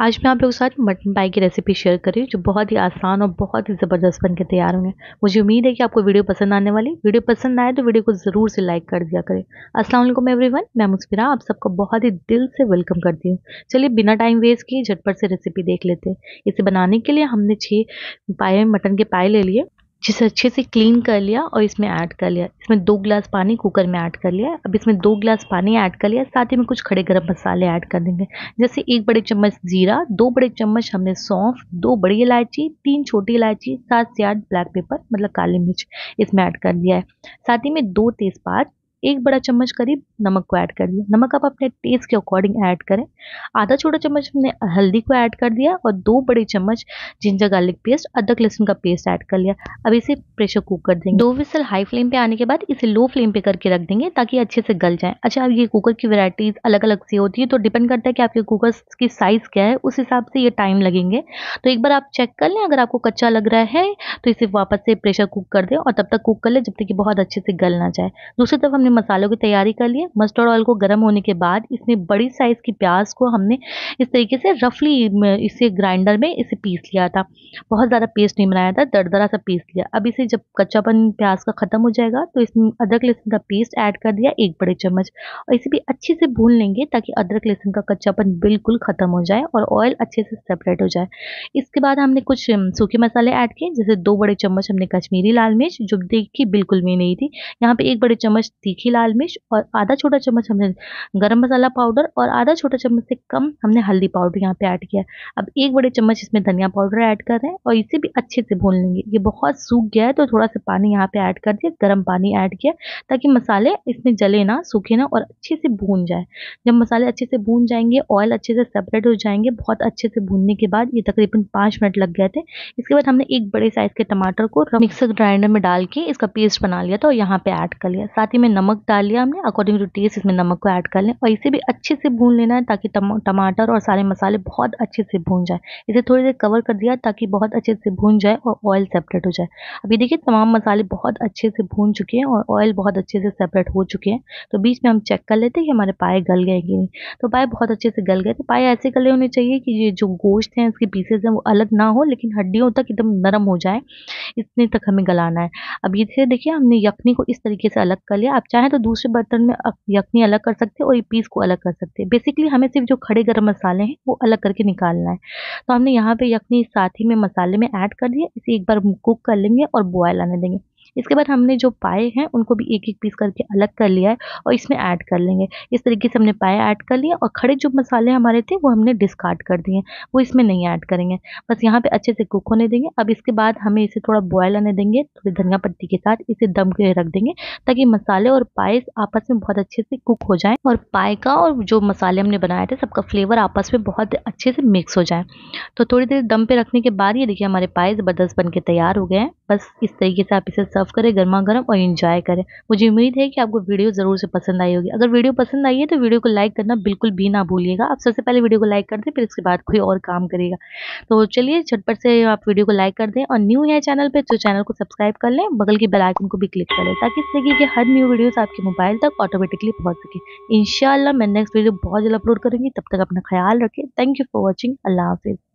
आज मैं आप लोगों के साथ मटन पाई की रेसिपी शेयर कर रही हूँ जो बहुत ही आसान और बहुत ही ज़बरदस्त बन के तैयार होंगे मुझे उम्मीद है कि आपको वीडियो पसंद आने वाली वीडियो पसंद आए तो वीडियो को ज़रूर से लाइक कर दिया करें असलम एवरी वन मैं मुस्फिरा आप सबका बहुत ही दिल से वेलकम करती हूँ चलिए बिना टाइम वेस्ट किए झटपट से रेसिपी देख लेते हैं इसे बनाने के लिए हमने छः पाए मटन के पाए ले लिए जिसे अच्छे से क्लीन कर लिया और इसमें ऐड कर लिया इसमें दो ग्लास पानी कुकर में ऐड कर लिया अब इसमें दो ग्लास पानी ऐड कर लिया साथ ही में कुछ खड़े गर्म मसाले ऐड कर देंगे जैसे एक बड़े चम्मच जीरा दो बड़े चम्मच हमने सौंफ दो बड़ी इलायची तीन छोटी इलायची सात से आठ ब्लैक पेपर मतलब काली मिर्च इसमें ऐड कर दिया है साथ ही में दो तेज़पात एक बड़ा चम्मच करीब नमक को ऐड कर दिया नमक आप अपने टेस्ट के अकॉर्डिंग ऐड करें आधा छोटा चम्मच हमने हल्दी को ऐड कर दिया और दो बड़े चम्मच जिंजर गार्लिक पेस्ट अदरक लहसुन का पेस्ट ऐड कर लिया अब इसे प्रेशर कुक कर देंगे दो विसल हाई फ्लेम पे आने के बाद इसे लो फ्लेम पे करके रख देंगे ताकि अच्छे से गल जाए अच्छा अब ये कुकर की वेराइटीज़ अलग अलग सी होती है तो डिपेंड करता है कि आपके कुकर की साइज़ क्या है उस हिसाब से ये टाइम लगेंगे तो एक बार आप चेक कर लें अगर आपको कच्चा लग रहा है तो इसे वापस से प्रेशर कुक कर दें और तब तक कुक कर लें जब तक कि बहुत अच्छे से गल ना जाए दूसरी तरफ हमने मसालों की तैयारी कर ली है मस्टर्ड ऑयल को गर्म होने के बाद इसमें बड़ी साइज़ की प्याज को हमने इस तरीके से रफली इसे ग्राइंडर में इसे पीस लिया था बहुत ज़्यादा पेस्ट नहीं बनाया था दरदरा सा पीस लिया अब इसे जब कच्चापन प्याज का ख़त्म हो जाएगा तो इसमें अदरक लहसुन का पेस्ट ऐड कर दिया एक बड़े चम्मच और इसे भी अच्छे से भून लेंगे ताकि अदरक लहसुन का कच्चापन बिल्कुल ख़त्म हो जाए और ऑयल अच्छे से सेपरेट हो जाए इसके बाद हमने कुछ सूखे मसाले ऐड किए जैसे दो बड़े चम्मच हमने कश्मीरी लाल मिर्च जो देखी बिल्कुल भी नहीं थी यहाँ पे एक बड़े चम्मच तीखी लाल मिर्च और आधा छोटा चम्मच हमने गरम मसाला पाउडर और आधा छोटा चम्मच से कम हमने हल्दी पाउडर यहाँ पे ऐड किया अब एक बड़े चम्मच इसमें धनिया पाउडर ऐड कर रहे हैं और इसे भी अच्छे से भून लेंगे ये बहुत सूख गया है तो थोड़ा सा पानी यहाँ पे ऐड कर दिया गर्म पानी ऐड किया ताकि मसाले इसमें जले ना सूखे ना और अच्छे से भून जाए जब मसाले अच्छे से भून जाएंगे ऑयल अच्छे से सेपरेट हो जाएंगे बहुत अच्छे से भूनने के बाद ये तकरीबन पाँच मिनट लग गए थे इसके बाद हमने एक बड़े साइज़ के टमाटर को मिक्सर ग्राइंडर में डाल के इसका पेस्ट बना लिया था और यहाँ पे ऐड कर लिया साथ ही में नमक नमक डाल लिया हमने अकॉर्डिंग टू टेस्ट इसमें नमक को ऐड कर लें और इसे भी अच्छे से भून लेना है ताकि टम, टमाटर और सारे मसाले बहुत अच्छे से भून जाए इसे थोड़ी देर कवर कर दिया ताकि बहुत अच्छे से भून जाए और ऑयल सेपरेट हो जाए अभी देखिए तमाम मसाले बहुत अच्छे से भून चुके हैं और ऑयल बहुत अच्छे से सेपरेट हो चुके हैं तो बीच में हम चेक कर लेते हैं कि हमारे पाए गल गए कि नहीं तो पाए बहुत अच्छे से गल गए तो पाए ऐसे गले होने चाहिए कि ये जो गोश्त हैं इसके पीसेज हैं वो अलग ना हो लेकिन हड्डियों तक एकदम नरम हो जाए इतने तक हमें गलाना है अब इसे देखिए हमने यखनी को इस तरीके से अलग कर लिया आप चाहे तो दूसरे बर्तन में यखनी अलग कर सकते हैं और ये पीस को अलग कर सकते हैं बेसिकली हमें सिर्फ जो खड़े गर्म मसाले हैं वो अलग करके निकालना है तो हमने यहाँ पे यखनी साथ ही में मसाले में ऐड कर दिया इसे एक बार कुक कर लेंगे और बॉयल आने देंगे इसके बाद हमने जो पाए हैं उनको भी एक एक पीस करके अलग कर लिया है और इसमें ऐड कर लेंगे इस तरीके से हमने पाए ऐड कर लिए और खड़े जो मसाले हमारे थे वो हमने डिस्कार्ड कर दिए वो इसमें नहीं ऐड करेंगे बस यहाँ पर अच्छे से कुक होने देंगे अब इसके बाद हमें इसे थोड़ा बॉयल आने देंगे थोड़ी धनिया पत्ती के साथ इसे दम के रख देंगे ताकि मसाले और पाए आपस में बहुत अच्छे से कुक हो जाए और पाए का और जो मसाले हमने बनाए थे सबका फ्लेवर आपस में बहुत अच्छे से मिक्स हो जाए तो थोड़ी देर दम पे रखने के बाद ये देखिए हमारे पाए ज़बरदस्त बन के तैयार हो गए हैं बस इस तरीके से आप इसे सर्व करें गर्मा गर्म और इन्जॉय करें मुझे उम्मीद है कि आपको वीडियो ज़रूर से पसंद आई होगी अगर वीडियो पसंद आई है तो वीडियो को लाइक करना बिल्कुल भी ना भूलिएगा आप सबसे पहले वीडियो को लाइक कर दें फिर उसके बाद कोई और काम करेगा तो चलिए झटपट से आप वीडियो को लाइक कर दें और न्यू है चैनल पर तो चैनल को सब्सक्राइब कर लें बगल की बेलाइकन को भी क्लिक करें ताकि इस तरीके की हर न्यू वीडियोज़ आपके मोबाइल तक ऑटोमेटिकली पहुँच सके इन मैं नेक्स्ट वीडियो बहुत जल्द अपलोड करूँगी तब तक अपना ख्याल रखें थैंक यू फॉर वॉचिंग अल्लाह हाफिज़